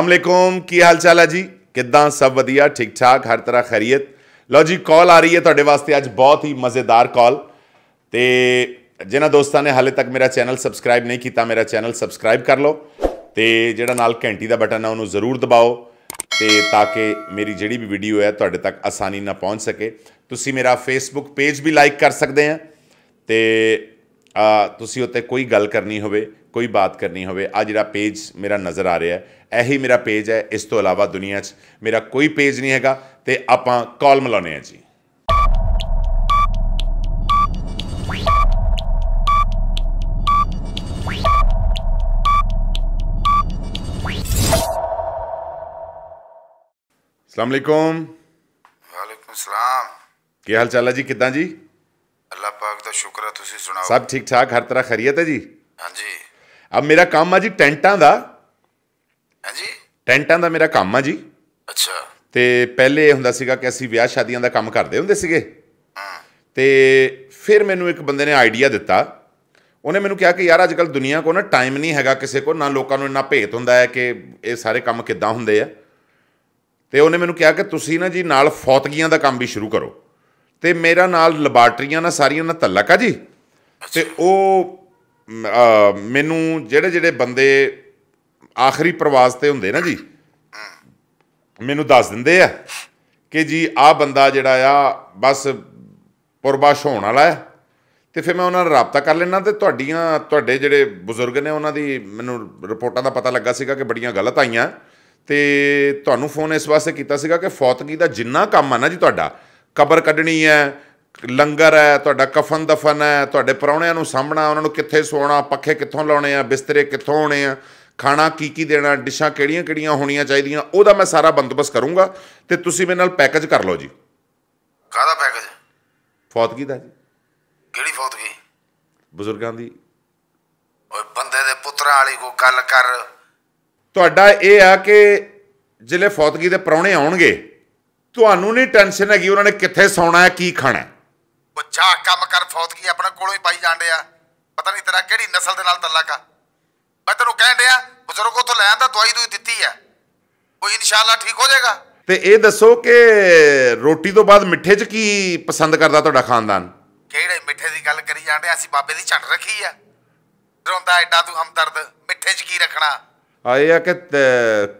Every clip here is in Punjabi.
अलमकुम की हाल चाल है जी कि सब वजिया ठीक ठाक हर तरह खैरीयत लो जी कॉल आ रही है थोड़े वास्ते अच्छ बहुत ही मज़ेदार कॉल तो जिन्होंने दोस्तों ने हाले तक मेरा चैनल सबसक्राइब नहीं किया मेरा चैनल सबसक्राइब कर लो ਤੇ ਜਿਹੜਾ ਨਾਲ ਘੰਟੀ ਦਾ ਬਟਨ ਆ ਉਹਨੂੰ ਜ਼ਰੂਰ ਦਬਾਓ ਤੇ ਤਾਂ ਕਿ ਮੇਰੀ ਜਿਹੜੀ ਵੀ ਵੀਡੀਓ ਹੈ ਤੁਹਾਡੇ ਤੱਕ ਆਸਾਨੀ ਨਾਲ ਪਹੁੰਚ ਸਕੇ ਤੁਸੀਂ ਮੇਰਾ ਫੇਸਬੁੱਕ ਪੇਜ ਵੀ ਲਾਈਕ ਕਰ ਸਕਦੇ ਆ ਤੇ ਆ ਤੁਸੀਂ ਉੱਤੇ ਕੋਈ ਗੱਲ ਕਰਨੀ ਹੋਵੇ ਕੋਈ ਬਾਤ ਕਰਨੀ ਹੋਵੇ ਆ ਜਿਹੜਾ ਪੇਜ ਮੇਰਾ ਨਜ਼ਰ ਆ ਰਿਹਾ ਹੈ ਇਹੀ ਮੇਰਾ ਪੇਜ ਹੈ ਇਸ ਤੋਂ ਇਲਾਵਾ ਦੁਨੀਆ 'ਚ ਮੇਰਾ ਕੋਈ ਪੇਜ ਨਹੀਂ ਹੈਗਾ ਤੇ ਆਪਾਂ ਕਾਲ ਮਿਲਾਉਨੇ ਆ ਜੀ ਅਸਲਾਮ ਅਲੈਕੁਮ ਵਾਲੇਕੁਮ ਸਲਾਮ ਕੀ ਹਾਲ ਚਾਲ ਹੈ ਜੀ ਕਿਦਾਂ ਜੀ ਅੱਲਾਹ ਪਾਕ ਦਾ ਸ਼ੁਕਰ ਹੈ ਤੁਸੀਂ ਸੁਣਾਓ ਸਭ ਠੀਕ ਠਾਕ ਹਰ ਤਰ੍ਹਾਂ ਖਰੀਅਤ ਹੈ ਜੀ ਹਾਂਜੀ ਅਬ ਮੇਰਾ ਕੰਮ ਆ ਜੀ ਟੈਂਟਾਂ ਦਾ ਹਾਂਜੀ ਟੈਂਟਾਂ ਦਾ ਮੇਰਾ ਕੰਮ ਆ ਜੀ ਅੱਛਾ ਤੇ ਪਹਿਲੇ ਹੁੰਦਾ ਸੀਗਾ ਕਿ ਅਸੀਂ ਵਿਆਹ ਸ਼ਾਦੀਆਂ ਦਾ ਕੰਮ ਕਰਦੇ ਹੁੰਦੇ ਸੀਗੇ ਤੇ ਫਿਰ ਮੈਨੂੰ ਇੱਕ ਬੰਦੇ ਨੇ ਆਈਡੀਆ ਦਿੱਤਾ ਉਹਨੇ ਮੈਨੂੰ ਕਿਹਾ ਕਿ ਯਾਰ ਅੱਜ ਕੱਲ ਦੁਨੀਆ ਕੋ ਨਾ ਟਾਈਮ ਨਹੀਂ ਹੈਗਾ ਕਿਸੇ ਕੋ ਨਾ ਲੋਕਾਂ ਨੂੰ ਇੰਨਾ ਭੇਤ ਹੁੰਦਾ ਹੈ ਕਿ ਇਹ ਸਾਰੇ ਕੰਮ ਕਿੱਦਾਂ ਹੁੰਦੇ ਆ ਤੇ ਉਹਨੇ ਮੈਨੂੰ ਕਿਹਾ ਕਿ ਤੁਸੀਂ ਨਾ ਜੀ ਨਾਲ ਫੌਤਗੀਆਂ ਦਾ ਕੰਮ ਵੀ ਸ਼ੁਰੂ ਕਰੋ ਤੇ ਮੇਰਾ ਨਾਲ ਲੈਬਾਰਟਰੀਆਂ ਨਾਲ ਸਾਰੀਆਂ ਨਾਲ ਤਲਕ ਆ ਜੀ ਤੇ ਉਹ ਮੈਨੂੰ ਜਿਹੜੇ ਜਿਹੜੇ ਬੰਦੇ ਆਖਰੀ ਪ੍ਰਵਾਸ ਤੇ ਹੁੰਦੇ ਨਾ ਜੀ ਮੈਨੂੰ ਦੱਸ ਦਿੰਦੇ ਆ ਕਿ ਜੀ ਆ ਬੰਦਾ ਜਿਹੜਾ ਆ ਬਸ ਪੁਰਬਾਸ਼ ਹੋਣ ਵਾਲਾ ਹੈ ਤੇ ਫਿਰ ਮੈਂ ਉਹਨਾਂ ਨਾਲ ਰਾਬਤਾ ਕਰ ਲੈਣਾ ਤੇ ਤੁਹਾਡੀਆਂ ਤੁਹਾਡੇ ਜਿਹੜੇ ਬਜ਼ੁਰਗ ਨੇ ਉਹਨਾਂ ਦੀ ਮੈਨੂੰ ਰਿਪੋਰਟਾਂ ਦਾ ਪਤਾ ਲੱਗਾ ਸੀਗਾ ਕਿ ਬੜੀਆਂ ਗਲਤ ਆਈਆਂ ਤੇ ਤੁਹਾਨੂੰ ਫੋਨ ਇਸ ਵਾਸਤੇ ਕੀਤਾ ਸੀਗਾ ਕਿ ਫੌਤਗੀ ਦਾ ਜਿੰਨਾ ਕੰਮ ਆ ਨਾ ਜੀ ਤੁਹਾਡਾ ਕਬਰ ਕੱਢਣੀ ਹੈ ਲੰਗਰ ਹੈ ਤੁਹਾਡਾ ਕਫਨ ਦਫਨ ਹੈ ਤੁਹਾਡੇ ਪਰੌਣਿਆਂ ਨੂੰ ਸਾਹਮਣਾ ਉਹਨਾਂ ਨੂੰ ਕਿੱਥੇ ਸੋਣਾ ਪੱਖੇ ਕਿੱਥੋਂ ਲਾਉਣੇ ਆ ਬਿਸਤਰੇ ਕਿੱਥੋਂ ਹੋਣੇ ਆ ਖਾਣਾ ਕੀ ਕੀ ਦੇਣਾ ਡਿਸ਼ਾਂ ਕਿਹੜੀਆਂ ਕਿਹੜੀਆਂ ਹੋਣੀਆਂ ਚਾਹੀਦੀਆਂ ਉਹਦਾ ਮੈਂ ਸਾਰਾ ਬੰਦੋਬਸਤ ਕਰੂੰਗਾ ਤੇ ਤੁਸੀਂ ਮੇਰੇ ਨਾਲ ਪੈਕੇਜ ਕਰ ਲਓ ਜੀ ਕਾਹਦਾ ਪੈਕੇਜ ਫੌਤਗੀ ਦਾ ਜੀ ਕਿਹੜੀ ਫੌਤਗੀ ਬਜ਼ੁਰਗਾਂ ਦੀ ਓਏ ਬੰਦੇ ਦੇ ਪੁੱਤਰਾ ਵਾਲੀ ਕੋ ਗੱਲ ਕਰ ਤੁਹਾਡਾ ਇਹ ਆ ਕਿ ਜਿਲੇ ਫੌਤਗੀ ਦੇ ਪਰੌਣੇ ਆਉਣਗੇ ਤੁਹਾਨੂੰ ਨਹੀਂ ਟੈਨਸ਼ਨ ਹੈਗੀ ਉਹਨਾਂ ਨੇ ਕਿੱਥੇ ਸੌਣਾ ਹੈ ਕੀ ਖਾਣਾ ਹੈ ਉਹ ਕੰਮ ਕਰ ਫੌਤਗੀ ਆਪਣੇ ਕੋਲੋਂ ਹੀ ਪਾਈ ਜਾਂਦੇ ਆ ਪਤਾ ਨਹੀਂ ਤੇਰਾ ਕਿਹੜੀ ਨਸਲ ਦੇ ਨਾਲ ਤੱਲਕ ਆ ਮੈਂ ਤੈਨੂੰ ਕਹਿਣ ਡਿਆ ਬਜ਼ੁਰਗ ਉਥੋਂ ਲੈ ਆਂਦਾ ਦਵਾਈ ਦੂਈ ਦਿੱਤੀ ਆ ਉਹ ਇਨਸ਼ਾਅੱਲਾ ਠੀਕ ਹੋ ਜਾਏਗਾ ਤੇ ਇਹ ਦੱਸੋ ਕਿ ਰੋਟੀ ਤੋਂ ਬਾਅਦ ਮਿੱਠੇ 'ਚ ਕੀ ਪਸੰਦ ਕਰਦਾ ਤੁਹਾਡਾ ਖਾਨਦਾਨ ਕਿਹੜੇ ਮਿੱਠੇ ਦੀ ਗੱਲ ਕਰੀ ਜਾਂਦੇ ਆ ਅਸੀਂ ਬਾਬੇ ਦੀ ਛੱਡ ਰੱਖੀ ਆ ਰੋਂਦਾ ਐਡਾ ਤੂੰ ਹਮਦਰਦ ਮਿੱਠੇ 'ਚ ਕੀ ਰੱਖਣਾ ਆਏ ਆ ਕਿ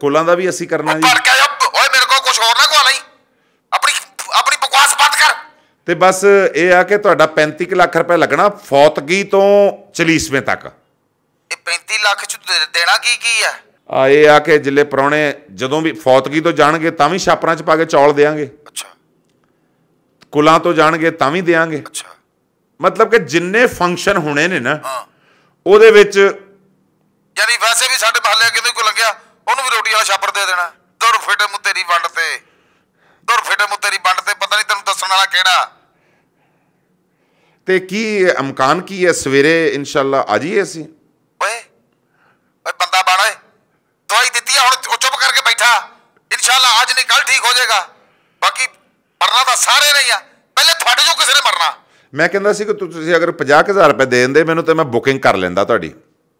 ਕੋਲਾਂ ਦਾ ਵੀ ਅਸੀਂ ਕਰਨਾ ਜੀ ਭੜਕਾ ਜਾ ਓਏ ਮੇਰੇ ਕੋਲ ਕੁਝ ਹੋਰ ਨਾ ਕੋ ਲਈ ਆਪਣੀ ਆਪਣੀ ਬਕਵਾਸ ਬੰਦ ਕਰ ਤੇ ਬਸ ਇਹ ਆ ਕਿ ਤੁਹਾਡਾ 35 ਲੱਖ ਰੁਪਏ ਲੱਗਣਾ ਫੌਤਗੀ ਤੋਂ 40ਵੇਂ ਤੱਕ ਇਹ 35 ਲੱਖ ਚ ਦੇਣਾ ਕੀ ਕੀ ਆ ਆ ਇਹ ਆ ਕਿ ਜਿੱਲੇ ਪਰੌਣੇ ਜਦੋਂ ਵੀ ਫੌਤਗੀ ਤੋਂ ਜਾਣਗੇ ਤਾਂ ਵੀ ਛਾਪਰਾਂ ਚ ਪਾ ਕੇ ਚੌਲ ਦੇਾਂਗੇ ਅੱਛਾ ਕੁਲਾਂ ਤੋਂ ਜਾਣਗੇ ਤਾਂ ਵੀ ਦੇਾਂਗੇ ਅੱਛਾ ਮਤਲਬ ਕਿ ਜਿੰਨੇ ਫੰਕਸ਼ਨ ਹੋਣੇ ਨੇ ਨਾ ਹਾਂ ਉਹਦੇ ਵਿੱਚ ਯਾਨੀ ਵੈਸੇ ਵੀ ਸਾਡੇ ਮਹੱਲੇ ਕਿਤੇ ਕੋ ਲੰਗਿਆ ਉਹਨੂੰ ਵੀ ਰੋਟੀ ਵਾਲਾ ਛਾਪਰ ਦੇ ਦੇਣਾ ਦੁਰ ਫਿਟੇ ਮੂ ਤੇਰੀ ਵੰਡ ਤੇ ਦੁਰ ਫਿਟੇ ਮੂ ਤੇਰੀ ਵੰਡ ਤੇ ਪਤਾ ਨਹੀਂ ਤੈਨੂੰ ਦੱਸਣ ਵਾਲਾ ਕਿਹੜਾ ਤੇ ਕੀ ਅਮਕਾਨ ਕੀ ਹੈ ਸਵੇਰੇ ਇਨਸ਼ਾਅੱਲਾ ਆ ਜੀਏ ਅਸੀਂ ਓਏ ਓਏ ਬੰਦਾ ਓਏ ਦਵਾਈ ਦਿੱਤੀ ਆ ਹੁਣ ਚੁੱਪ ਕਰਕੇ ਬੈਠਾ ਇਨਸ਼ਾਅੱਲਾ ਅੱਜ ਨਹੀਂ ਕੱਲ ਠੀਕ ਹੋ ਜਾਏਗਾ ਬਾਕੀ ਮਰਨਾ ਤਾਂ ਸਾਰੇ ਨਹੀਂ ਆ ਪਹਿਲੇ ਤੁਹਾਡੇ ਜੋ ਕਿਸੇ ਨੇ ਮਰਨਾ ਮੈਂ ਕਹਿੰਦਾ ਸੀ ਕਿ ਤੁਸੀਂ ਅਗਰ 50000 ਰੁਪਏ ਦੇ ਦਿੰਦੇ ਮੈਨੂੰ ਤੇ ਮੈਂ ਬੁਕਿੰਗ ਕਰ ਲੈਂਦਾ ਤੁਹਾਡੀ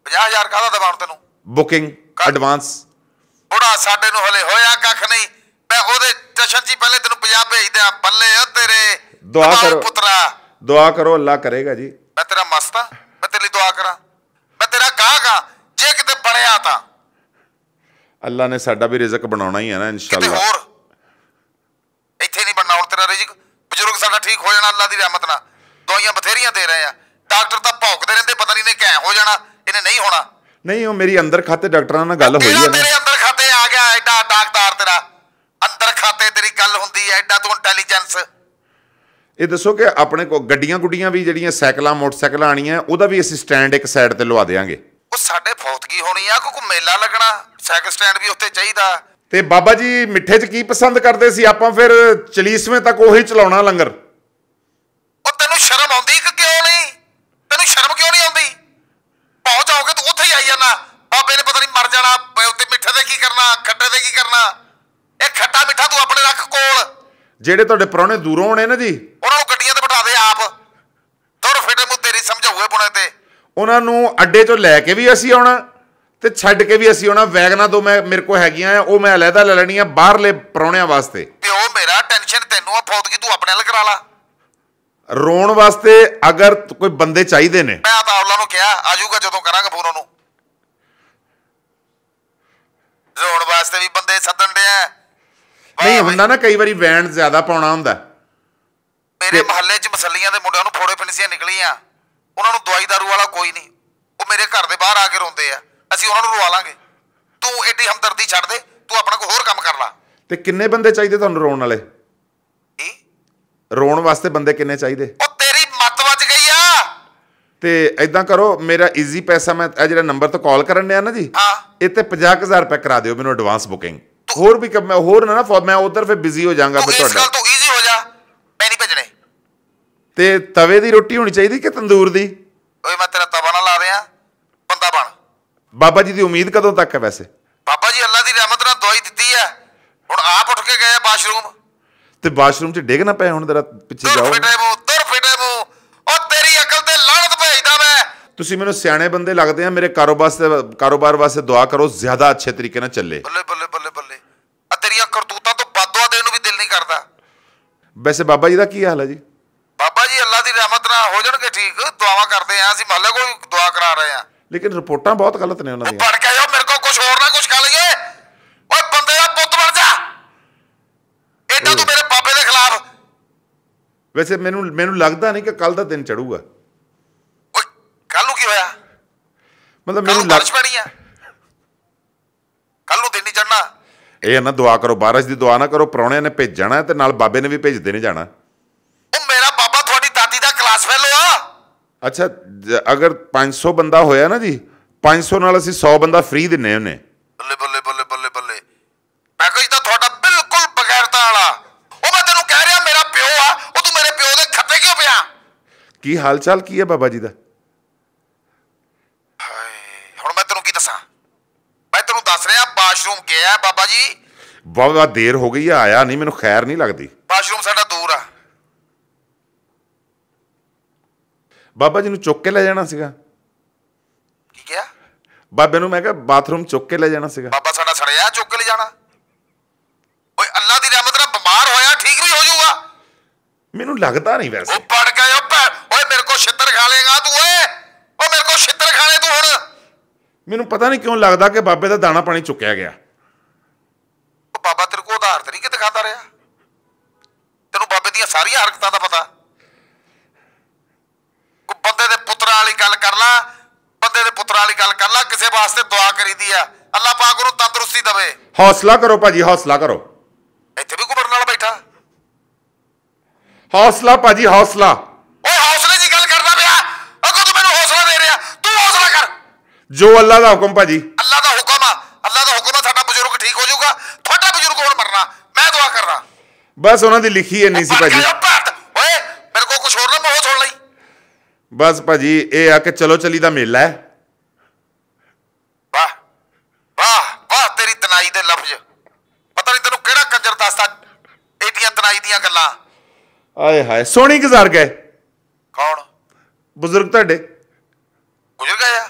50000 ਕਾਹਦਾ ਦਵਾਉਣ ਤੈਨੂੰ ਬੁਕਿੰਗ ਐਡਵਾਂਸ ਬੁੜਾ ਸਾਡੇ ਨੂੰ ਹਲੇ ਹੋਇਆ ਕੱਖ ਨਹੀਂ ਮੈਂ ਉਹਦੇ ਚਸ਼ਨ ਜੀ ਪਹਿਲੇ ਤੈਨੂੰ ਭੇਜਦੇ ਭੇਜਦਾ ਬੱਲੇ ਓ ਤੇਰੇ ਦੁਆ ਕਰੋ ਪੁੱਤਰਾ ਦੁਆ ਕਰੋ ਅੱਲਾ ਕਰੇਗਾ ਜੀ ਮੈਂ ਤੇਰਾ ਮਸਤਾ ਮੈਂ ਤੇਰੇ ਲਈ ਦੁਆ ਕਰਾਂ ਮੈਂ ਤੇਰਾ ਗਾਗਾ ਜੇ ਕਿਤੇ ਬਣਿਆ ਤਾਂ ਅੱਲਾ ਨੇ ਸਾਡਾ ਵੀ ਰਿਜ਼ਕ ਬਣਾਉਣਾ ਹੀ ਹੈ ਨਾ ਇਨਸ਼ਾਅੱਲਾ ਹੋਰ ਇੱਥੇ ਨਹੀਂ ਬਣਨਾ ਹੁਣ ਤੇਰਾ ਰਿਜ਼ਕ ਬਜ਼ੁਰਗ ਸਾਡਾ ਠੀਕ ਹੋ ਜਾਣਾ ਅੱਲਾ ਦੀ ਰਹਿਮਤ ਨਾਲ ਦਵਾਈਆਂ ਬਥੇਰੀਆਂ ਦੇ ਰਹੇ ਆ ਡਾਕਟਰ ਤਾਂ ਭੌਂਕਦੇ ਰਹਿੰਦੇ ਪਤਾ ਨਹੀਂ ਨੇ ਕਿਹ ਹੋ ਜਾਣਾ ਇਹਨੇ ਨਹੀਂ ਹੋਣਾ ਨਹੀਂ ਉਹ ਮੇਰੀ ਅੰਦਰ ਖਾਤੇ ਡਾਕਟਰਾਂ ਨਾਲ ਗੱਲ ਹੋਈ ਹੈ ਤੇਰੇ ਅੰਦਰ ਖਾਤੇ ਆ ਗਿਆ ਐਡਾ ਡਾਕਟਰ ਤੇਰਾ ਅੰਦਰ ਖਾਤੇ ਤੇਰੀ ਗੱਲ ਹੁੰਦੀ ਹੈ ਐਡਾ ਤੂੰ ਇੰਟੈਲੀਜੈਂਸ ਇਹ ਦੱਸੋ ਕਿ ਆਪਣੇ ਕੋ ਗੱਡੀਆਂ ਗੁੱਡੀਆਂ ਵੀ ਜਿਹੜੀਆਂ ਸਾਈਕਲਾਂ ਮੋਟਰਸਾਈਕਲਾਂ ਆਣੀਆਂ ਉਹਦਾ ਵੀ ਅਸੀਂ ਸਟੈਂਡ ਇੱਕ ਸਾਈਡ ਤੇ ਲਵਾ ਦੇਵਾਂਗੇ ਉਹ ਸਾਡੇ ਫੌਤਗੀ ਹੋਣੀ ਆ ਕੋਈ ਮੇਲਾ ਲੱਗਣਾ ਸਾਈਕਲ ਸਟੈਂਡ ਵੀ ਉੱਤੇ ਚਾਹੀਦਾ ਤੇ ਬਾਬਾ ਜੀ ਮਿੱਠੇ 'ਚ ਕੀ ਪਸੰਦ ਕਰਦੇ ਸੀ ਆਪਾਂ ਫਿਰ 40ਵੇਂ ਤੱਕ ਉਹੀ ਚਲਾਉਣਾ ਲੰਗਰ ਉਹ ਤੈਨੂੰ ਸ਼ਰਮ ਆਉਂਦੀ ਕਿ ਕਿਉਂ ਨਹੀਂ ਤੈਨੂੰ ਸ਼ਰਮ ਕਿਉਂ ਨਹੀਂ ਆਉਂਦੀ ਕਰਨਾ ਖੱਟੇ ਤੇ ਕੀ ਕਰਨਾ ਇਹ ਖੱਟਾ ਮਿੱਠਾ ਤੂੰ ਆਪਣੇ ਰੱਖ ਕੋਲ ਜਿਹੜੇ ਤੁਹਾਡੇ ਪਰੌਣੇ ਦੂਰੋਂ ਆਉਣੇ ਨਾ ਜੀ ਉਹਨਾਂ ਨੂੰ ਗੱਡੀਆਂ ਤੇ ਬਿਠਾ ਦੇ ਆਪ ਤੁਰ ਫਿਟੇ ਮੂੰ ਤੇਰੀ ਸਮਝਾਉਗੇ ਪੁਣੇ ਤੇ ਉਹਨਾਂ ਨੂੰ ਅੱਡੇ ਤੋਂ ਲੈ ਕੇ ਵੀ ਅਸੀਂ ਆਉਣਾ ਤੇ ਛੱਡ ਕੇ ਵੀ ਅਸੀਂ ਆਉਣਾ ਵੈਗਨਾਂ ਤੋਂ ਮੈਂ ਮੇਰੇ ਕੋ ਹੈਗੀਆਂ ਆ ਉਹ ਮੈਂ ਅਲੈਦਾ ਲੈ ਲੈਣੀਆਂ ਬਾਹਰਲੇ ਪਰੌਣਿਆਂ ਵਾਸਤੇ ਤੇ ਉਹ ਮੇਰਾ ਟੈਨਸ਼ਨ ਤੈਨੂੰ ਆ ਫੌਦਗੀ ਤੂੰ ਆਪਣੇ ਨਾਲ ਕਰਾ ਲਾ ਰੋਣ ਵਾਸਤੇ ਅਗਰ ਕੋਈ ਬੰਦੇ ਚਾਹੀਦੇ ਨੇ ਮੈਂ ਤਾਂ ਉਹਨਾਂ ਨੂੰ ਕਿਹਾ ਆਜੂਗਾ ਜਦੋਂ ਕਰਾਂਗਾ ਫੋਨ ਉਹਨੂੰ ਰੋਣ ਵਾਸਤੇ ਵੀ ਬੰਦੇ ਸੱਦਣ ਡਿਆ ਨਹੀਂ ਹੁੰਦਾ ਨਾ ਕਈ ਵਾਰੀ ਵੈਂਡ ਜ਼ਿਆਦਾ ਪਾਉਣਾ ਹੁੰਦਾ ਮੇਰੇ ਮਹੱਲੇ 'ਚ ਮਸੱਲੀਆਂ ਦੇ ਮੁੰਡਿਆਂ ਨੂੰ ਫੋੜੇ ਫਿੰਸੀਆਂ ਨਿਕਲੀਆਂ ਉਹਨਾਂ ਨੂੰ ਦਵਾਈ दारू ਵਾਲਾ ਕੋਈ ਨਹੀਂ ਉਹ ਮੇਰੇ ਘਰ ਦੇ ਬਾਹਰ ਆ ਕੇ ਰੋਂਦੇ ਆ ਅਸੀਂ ਉਹਨਾਂ ਨੂੰ ਰਵਾ ਲਾਂਗੇ ਤੂੰ ਐਡੀ ਹਮਦਰਦੀ ਛੱਡ ਦੇ ਤੂੰ ਆਪਣਾ ਕੋਈ ਹੋਰ ਕੰਮ ਕਰ ਲੈ ਤੇ ਕਿੰਨੇ ਬੰਦੇ ਚਾਹੀਦੇ ਤੁਹਾਨੂੰ ਰੋਣ ਵਾਲੇ ਰੋਣ ਵਾਸਤੇ ਬੰਦੇ ਕਿੰਨੇ ਚਾਹੀਦੇ ਤੇ ਐਦਾਂ ਕਰੋ ਮੇਰਾ ਈਜ਼ੀ ਪੈਸਾ ਮੈਂ ਇਹ ਜਿਹੜਾ ਨੰਬਰ ਤੋਂ ਕਾਲ ਕਰਨ ਡਿਆ ਨਾ ਜੀ ਇਹ ਤੇ 50000 ਰੁਪਏ ਕਰਾ ਦਿਓ ਮੈਨੂੰ ਐਡਵਾਂਸ ਬੁਕਿੰਗ ਹੋਰ ਵੀ ਮੈਂ ਹੋਰ ਨਾ ਨਾ ਮੈਂ ਉਧਰ ਫੇ ਬਿਜ਼ੀ ਹੋ ਜਾਾਂਗਾ ਫੇ ਤੁਹਾਡਾ ਤੂੰ ਈਜ਼ੀ ਹੋ ਜਾ ਮੈਂ ਨਹੀਂ ਭੇਜਣੇ ਤੇ ਤਵੇ ਦੀ ਰੋਟੀ ਹੋਣੀ ਚਾਹੀਦੀ ਕਿ ਤੰਦੂਰ ਦੀ ਓਏ ਮੈਂ ਤੇਰਾ ਤਵਾ ਨਾ ਲਾ ਰਿਆ ਬੰਦਾ ਬਣ ਬਾਬਾ ਜੀ ਦੀ ਉਮੀਦ ਕਦੋਂ ਤੱਕ ਹੈ ਵੈਸੇ ਬਾਬਾ ਜੀ ਅੱਲਾ ਦੀ ਰਹਿਮਤ ਨਾਲ ਦਵਾਈ ਦਿੱਤੀ ਹੈ ਹੁਣ ਆਪ ਉੱਠ ਕੇ ਗਏ ਬਾਥਰੂਮ ਤੇ ਬਾਥਰੂਮ 'ਚ ਡਿੱਗ ਨਾ ਪਏ ਹੁਣ ਜਰਾ ਪਿੱਛੇ ਜਾਓ ਤੁਰ ਫਿਟੇ ਮੂੰਹ ਤੁਰ ਫਿਟੇ ਮੂੰਹ ਉਹ ਤੇਰੀ ਅਕਲ ਤੇ ਲਾਹਨਤ ਭੇਜਦਾ ਮੈਂ ਤੁਸੀਂ ਮੈਨੂੰ ਸਿਆਣੇ ਬੰਦੇ ਲੱਗਦੇ ਆ ਮੇਰੇ ਕਾਰੋਬਾਰ ਵਾਸਤੇ ਕਾਰੋਬਾਰ ਵਾਸਤੇ ਦੁਆ ਕਰੋ ਜ਼ਿਆਦਾ ਅੱਛੇ ਤਰੀਕੇ ਨਾਲ ਚੱਲੇ ਬੱਲੇ ਬੱਲੇ ਬੱਲੇ ਬੱਲੇ ਆ ਤੇਰੀਆਂ ਕਰਤੂਤਾਂ ਤੋਂ ਬਾਦਵਾ ਦੇਣ ਨੂੰ ਵੀ ਦਿਲ ਨਹੀਂ ਕਰਦਾ ਵੈਸੇ ਬਾਬਾ ਜੀ ਦਾ ਕੀ ਹਾਲ ਹੈ ਜੀ ਬਾਬਾ ਜੀ ਅੱਲਾ ਦੀ ਰਹਿਮਤ ਨਾਲ ਹੋ ਜਾਣਗੇ ਠੀਕ ਦੁਆਵਾਂ ਕਰਦੇ ਆ ਅਸੀਂ ਮਹੱਲੇ ਕੋਈ ਦੁਆ ਕਰਾ ਰਹੇ ਆ ਲੇਕਿਨ ਰਿਪੋਰਟਾਂ ਬਹੁਤ ਗਲਤ ਨੇ ਉਹਨਾਂ ਦੀਆਂ ਪੜ ਕੇ ਆਓ ਮੇਰੇ ਕੋਲ ਕੁਝ ਹੋਰ ਨਾ ਕੁਝ ਖਾ ਲਈਏ ਓਏ ਬੰਦੇ ਦਾ ਪੁੱਤ ਬਣ ਜਾ ਐਡਾ ਤੂੰ ਵੈਸੇ ਮੈਨੂੰ ਮੈਨੂੰ ਲੱਗਦਾ ਨਹੀਂ ਕਿ ਕੱਲ ਦਾ ਦਿਨ ਚੜੂਗਾ ਓਏ ਕੱਲ ਨੂੰ ਕੀ ਹੋਇਆ ਮਤਲਬ ਮੈਨੂੰ ਲੱਗ ਪੜੀ ਆ ਕੱਲ ਨੂੰ ਦਿਨ ਨਹੀਂ ਚੜਨਾ ਇਹ ਨਾ ਦੁਆ ਕਰੋ ਬਾਰਿਸ਼ ਦੀ ਦੁਆ ਨਾ ਕਰੋ ਪਰੌਣਿਆਂ ਨੇ ਭੇਜਣਾ ਤੇ ਨਾਲ ਬਾਬੇ ਨੇ ਵੀ ਭੇਜਦੇ ਨੇ ਜਾਣਾ ਉਹ ਮੇਰਾ ਬਾਬਾ ਤੁਹਾਡੀ ਦਾਦੀ ਦਾ ਕਲਾਸ ਫੈਲੋ ਆ ਅੱਛਾ ਅਗਰ 500 ਬੰਦਾ ਹੋਇਆ ਨਾ ਜੀ 500 ਨਾਲ ਅਸੀਂ 100 ਬੰਦਾ ਫ੍ਰੀ ਦਿੰਨੇ ਉਹਨੇ ਕੀ ਹਾਲ ਚਾਲ ਕੀ ਹੈ ਬਾਬਾ ਜੀ ਦਾ ਹੁਣ ਮੈਂ ਤੈਨੂੰ ਕੀ ਦੱਸਾਂ ਮੈਂ ਤੈਨੂੰ ਦੱਸ ਰਿਹਾ ਬਾਥਰੂਮ ਗਿਆ ਬਾਬਾ ਜੀ ਬਹੁਤ ਦੇਰ ਹੋ ਗਈ ਆ ਆਇਆ ਨਹੀਂ ਮੈਨੂੰ ਖੈਰ ਨਹੀਂ ਲੱਗਦੀ ਬਾਥਰੂਮ ਸਾਡਾ ਦੂਰ ਆ ਬਾਬਾ ਜੀ ਨੂੰ ਚੁੱਕ ਕੇ ਲੈ ਜਾਣਾ ਸੀਗਾ ਕੀ ਕਿਹਾ ਬਾਬੇ ਨੂੰ ਮੈਂ ਕਿਹਾ ਬਾਥਰੂਮ ਚੁੱਕ ਕੇ ਲੈ ਜਾਣਾ ਸੀਗਾ ਬਾਬਾ ਸਾਡਾ ਸੜਿਆ ਚੁੱਕ ਕੇ ਲੈ ਜਾਣਾ ਓਏ ਅੱਲਾ ਦੀ ਰਹਿਮਤ ਨਾਲ ਬਿਮਾਰ ਹੋਇਆ ਠੀਕ ਵੀ ਹੋ ਜਾਊਗਾ ਮੈਨੂੰ ਲੱਗਦਾ ਨਹੀਂ ਵੈਸੇ ਉਹ ਪੜ ਗਿਆ ਕੋ ਛਿੱਤਰ ਖਾ ਲੇਗਾ ਤੂੰ ਓਏ ਉਹ ਮੇਰੇ ਕੋ ਛਿੱਤਰ ਲੇ ਤੂੰ ਹੁਣ ਮੈਨੂੰ ਪਤਾ ਨਹੀਂ ਕਿਉਂ ਲੱਗਦਾ ਕਿ ਬਾਬੇ ਦਾ ਦਾਣਾ ਪਾਣੀ ਚੁੱਕਿਆ ਗਿਆ ਬਾਬਾ ਤੇਰੇ ਕੋ ਉਧਾਰ ਤਰੀਕੇ ਦਿਖਾਦਾ ਰਿਹਾ ਤੈਨੂੰ ਬਾਬੇ ਦੀਆਂ ਸਾਰੀਆਂ ਹਰਕਤਾਂ ਦਾ ਪਤਾ ਕੋ ਬੰਦੇ ਦੇ ਪੁੱਤਰਾਂ ਵਾਲੀ ਗੱਲ ਕਰ ਲਾ ਬੰਦੇ ਦੇ ਪੁੱਤਰਾਂ ਵਾਲੀ ਗੱਲ ਕਰ ਲਾ ਕਿਸੇ ਵਾਸਤੇ ਦੁਆ ਕਰੀਦੀ ਆ ਅੱਲਾਹ ਪਾਕ ਉਹਨੂੰ ਤੰਦਰੁਸਤੀ ਦੇਵੇ ਹੌਸਲਾ ਕਰੋ ਭਾਜੀ ਹੌਸਲਾ ਕਰੋ ਇੱਥੇ ਵੀ ਗੁਬਰਨ ਵਾਲਾ ਬੈਠਾ ਹੌਸਲਾ ਭਾਜੀ ਹੌਸਲਾ ਓਏ ਜੋ ਅੱਲਾ ਦਾ ਹੁਕਮ ਭਾਜੀ ਅੱਲਾ ਦਾ ਹੁਕਮ ਆ ਅੱਲਾ ਦਾ ਹੁਕਮ ਆ ਸਾਡਾ ਬਜ਼ੁਰਗ ਠੀਕ ਹੋ ਜਾਊਗਾ ਤੁਹਾਡਾ ਬਜ਼ੁਰਗ ਹੁਣ ਮਰਨਾ ਮੈਂ ਦੁਆ ਕਰਦਾ ਬਸ ਉਹਨਾਂ ਦੀ ਲਿਖੀ ਐ ਨਹੀਂ ਸੀ ਭਾਜੀ ਓਏ ਮੇਰੇ ਕੋਲ ਕੁਛ ਹੋਰ ਨਾ ਮੋਹ ਸੁਣ ਲਈ ਬਸ ਭਾਜੀ ਇਹ ਆ ਕਿ ਚਲੋ ਚਲੀ ਦਾ ਮੇਲਾ ਹੈ ਵਾਹ ਵਾਹ ਵਾਹ ਤੇਰੀ ਤਨਾਈ ਦੇ ਲਫ਼ਜ਼ ਪਤਾ ਨਹੀਂ ਤੈਨੂੰ ਕਿਹੜਾ ਕੰਜਰ ਦੱਸਦਾ ਏਡੀਆਂ ਤਨਾਈ ਦੀਆਂ ਗੱਲਾਂ ਆਏ ਹਾਏ ਸੋਹਣੀ ਗੁਜ਼ਾਰ ਗਏ ਕੌਣ ਬਜ਼ੁਰਗ ਤੁਹਾਡੇ ਗੁਜ਼ਰ ਗਏ ਆ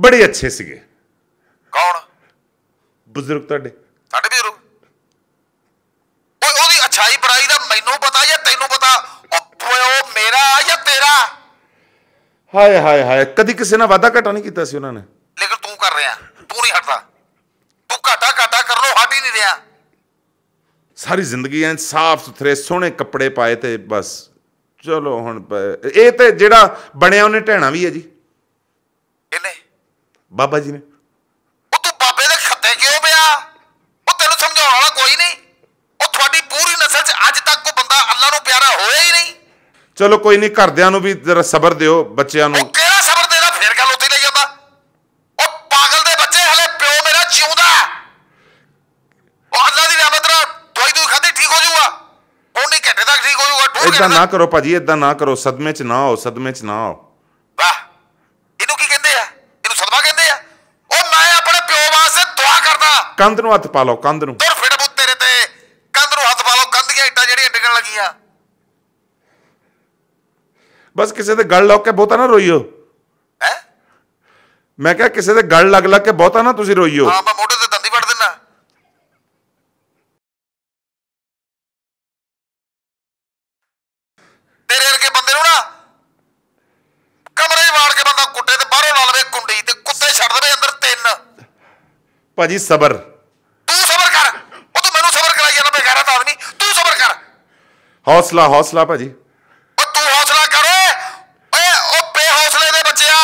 ਬੜੇ ਅੱਛੇ ਸੀਗੇ ਕੌਣ ਬਜ਼ੁਰਗ ਤੁਹਾਡੇ ਸਾਡੇ ਬਜ਼ੁਰਗ ਉਹ ਉਹਦੀ ਅਛਾਈ ਬੁਰਾਈ ਦਾ ਮੈਨੂੰ ਪਤਾ ਜਾਂ ਤੈਨੂੰ ਪਤਾ ਉਹ ਮੇਰਾ ਜਾਂ ਤੇਰਾ ਹਾਏ ਹਾਏ ਹਾਏ ਕਦੀ ਕਿਸੇ ਨਾਲ ਵਾਦਾ ਘਟਾ ਨਹੀਂ ਕੀਤਾ ਸੀ ਉਹਨਾਂ ਨੇ ਲੇਕਿਨ ਤੂੰ ਕਰ ਰਿਹਾ ਤੂੰ ਨਹੀਂ ਹਟਦਾ ਤੂੰ ਘਾਟਾ ਘਾਟਾ ਲੋ ਹਟ ਹੀ ਨਹੀਂ ਰਿਹਾ ਸਾਰੀ ਜ਼ਿੰਦਗੀ ਐ ਸਾਫ਼ ਸੁਥਰੇ ਸੋਹਣੇ ਕੱਪੜੇ ਪਾਏ ਤੇ ਬਸ ਚਲੋ ਹੁਣ ਇਹ ਤੇ ਜਿਹੜਾ ਬਣਿਆ ਉਹਨੇ ਢੈਣਾ ਵੀ ਹੈ ਜੀ ਬਾਬਾ ਜੀ ਨੇ ਉਹ ਤੂੰ ਬਾਬੇ ਦੇ ਖੱਤੇ ਕਿਉਂ ਪਿਆ ਉਹ ਤੈਨੂੰ ਸਮਝਾਉਣ ਵਾਲਾ ਕੋਈ ਨਹੀਂ ਉਹ ਤੁਹਾਡੀ ਪੂਰੀ ਨਸਲ 'ਚ ਅੱਜ ਤੱਕ ਕੋ ਬੰਦਾ ਅੱਲਾ ਨੂੰ ਪਿਆਰਾ ਹੋਇਆ ਹੀ ਨਹੀਂ ਚਲੋ ਕੋਈ ਨਹੀਂ ਘਰਦਿਆਂ ਨੂੰ ਵੀ ਜ਼ਰਾ ਸਬਰ ਦਿਓ ਬੱਚਿਆਂ ਨੂੰ ਕਿਹੜਾ ਸਬਰ ਦੇਣਾ ਫੇਰ ਗੱਲ ਉੱਤੇ ਲੈ ਜਾਂਦਾ ਉਹ ਪਾਗਲ ਦੇ ਬੱਚੇ ਹਲੇ ਪਿਓ ਮੇਰਾ ਜਿਉਂਦਾ ਉਹ ਅੱਲਾ ਦੀ ਰਹਿਮਤ ਨਾਲ ਦਵਾਈ ਦੂਈ ਖਾਦੀ ਠੀਕ ਹੋ ਜਾਊਗਾ ਉਹ ਨਹੀਂ ਘੰਟੇ ਤੱਕ ਠੀਕ ਹੋ ਜਾਊਗਾ ਇਦਾਂ ਨਾ ਕਰੋ ਭਾਜੀ ਇਦਾਂ ਨਾ ਕਰੋ ਸਦਮੇ 'ਚ ਨਾ ਆਓ ਸਦਮੇ 'ਚ ਨਾ ਆਓ ਕੰਧ ਨੂੰ ਹੱਥ ਪਾ ਲਓ ਕੰਧ ਨੂੰ ਤੁਰ ਫਿਰ ਬੁੱਤ ਤੇਰੇ ਤੇ ਕੰਧ ਨੂੰ ਹੱਥ ਪਾ ਲਓ ਕੰਧ ਦੀਆਂ ਇੱਟਾਂ ਜਿਹੜੀਆਂ ਡਿੱਗਣ ਲੱਗੀਆਂ ਬਸ ਕਿਸੇ ਦੇ ਗਲ ਲੱਗ ਕੇ ਬਹੁਤਾ ਨਾ ਰੋਈਓ ਹੈ ਮੈਂ ਕਿਹਾ ਕਿਸੇ ਦੇ ਗਲ ਲੱਗ ਲੱਗ ਕੇ ਬਹੁਤਾ ਨਾ ਤੁਸੀਂ ਰੋਈਓ ਹਾਂ ਮੈਂ ਮੋਢੇ ਤੇ ਦੰਦੀ ਵੜ ਭਾਜੀ ਸਬਰ ਤੂੰ ਸਬਰ ਕਰ ਉਹ ਤੂੰ ਮੈਨੂੰ ਸਬਰ ਕਰਾਈ ਜਾਂਦਾ ਬੇਗਾਰਾ ਤਾਂ ਆਦਮੀ ਤੂੰ ਸਬਰ ਕਰ ਹੌਸਲਾ ਹੌਸਲਾ ਭਾਜੀ ਉਹ ਤੂੰ ਹੌਸਲਾ ਕਰ ਓਏ ਉਹ ਬੇਹੌਸਲੇ ਦੇ ਬੱਚਿਆ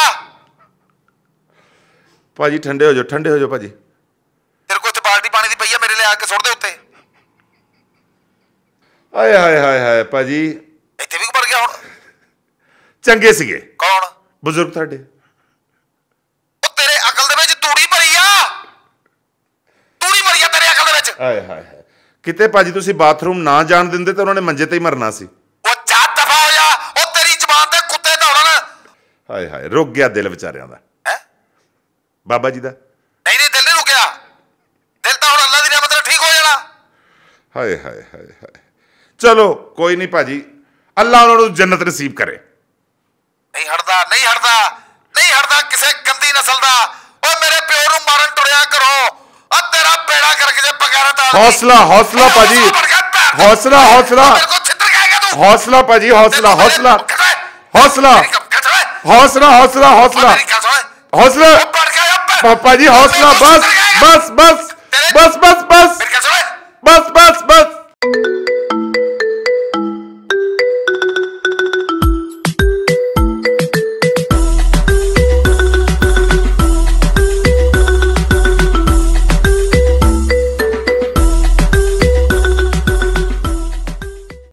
ਭਾਜੀ ਠੰਡੇ ਹੋ ਜਾਓ ਠੰਡੇ ਹੋ ਜਾਓ ਭਾਜੀ ਤੇਰੇ ਕੋਲ ਤੇ ਬਾਲਟੀ ਪਾਣੀ ਦੀ ਪਈ ਆ ਮੇਰੇ ਲਈ ਆ ਕੇ ਸੁੱਟ ਦੇ ਉੱਤੇ ਆਏ ਹਾਏ ਹਾਏ ਹਾਏ ਭਾਜੀ ਇੱਥੇ ਵੀ ਮਰ ਗਿਆ ਹੁਣ ਚੰਗੇ ਸੀਗੇ ਕੌਣ ਬਜ਼ੁਰਗ ਤੁਹਾਡੇ ਆਏ ਹਾਏ ਕਿਤੇ ਭਾਜੀ ਤੁਸੀਂ ਬਾਥਰੂਮ ਨਾ ਜਾਣ ਦਿੰਦੇ ਤਾਂ ਉਹਨਾਂ ਨੇ ਮੰਜੇ ਤੇ ਹੀ ਮਰਨਾ ਸੀ ਉਹ ਚਾਹ ਦਫਾ ਹੋ ਜਾ ਉਹ ਤੇਰੀ ਜ਼ਬਾਨ ਤੇ ਕੁੱਤੇ ਦੌੜਨ ਹਾਏ ਹਾਏ ਰੁਕ ਗਿਆ ਦਿਲ ਵਿਚਾਰਿਆਂ ਦਾ ਹੈ ਬਾਬਾ ਜੀ ਦਾ ਨਹੀਂ ਨਹੀਂ ਦਿਲ ਨਹੀਂ ਰੁਕਿਆ ਦਿਲ ਤਾਂ ਹੁਣ ਅੱਲਾ ਦੀ ਰਹਿਮਤ ਨਾਲ ਠੀਕ ਹੋ ਜਾਣਾ ਹਾਏ ਹਾਏ ਹਾਏ ਹਾਏ ਚਲੋ ਕੋਈ ਨਹੀਂ ਭਾਜੀ ਅੱਲਾ ਉਹਨਾਂ ਨੂੰ ਜੰਨਤ ਨਸੀਬ ਕਰੇ ਨਹੀਂ ਹਟਦਾ ਨਹੀਂ ਹਟਦਾ ਨਹੀਂ ਹਟਦਾ ਕਿਸੇ ਗੰਦੀ ਨਸਲ ਦਾ ਉਹ ਮੇਰੇ ਪਿਓ ਨੂੰ ਮਾਰਨ ਟੁਰਿਆ ਕਰੋ ਆ ਤੇਰਾ ਬੇੜਾ ਕਰਕੇ ਜੇ ਹੌਸਲਾ ਹੌਸਲਾ ਭਾਜੀ ਹੌਸਲਾ ਹੌਸਲਾ ਹੌਸਲਾ ਭਾਜੀ ਹੌਸਲਾ ਹੌਸਲਾ ਹੌਸਲਾ ਹੌਸਲਾ ਹੌਸਲਾ ਹੌਸਲਾ ਹੌਸਲਾ ਭਾਜੀ ਹੌਸਲਾ ਬਸ ਬਸ ਬਸ ਬਸ ਬਸ ਬਸ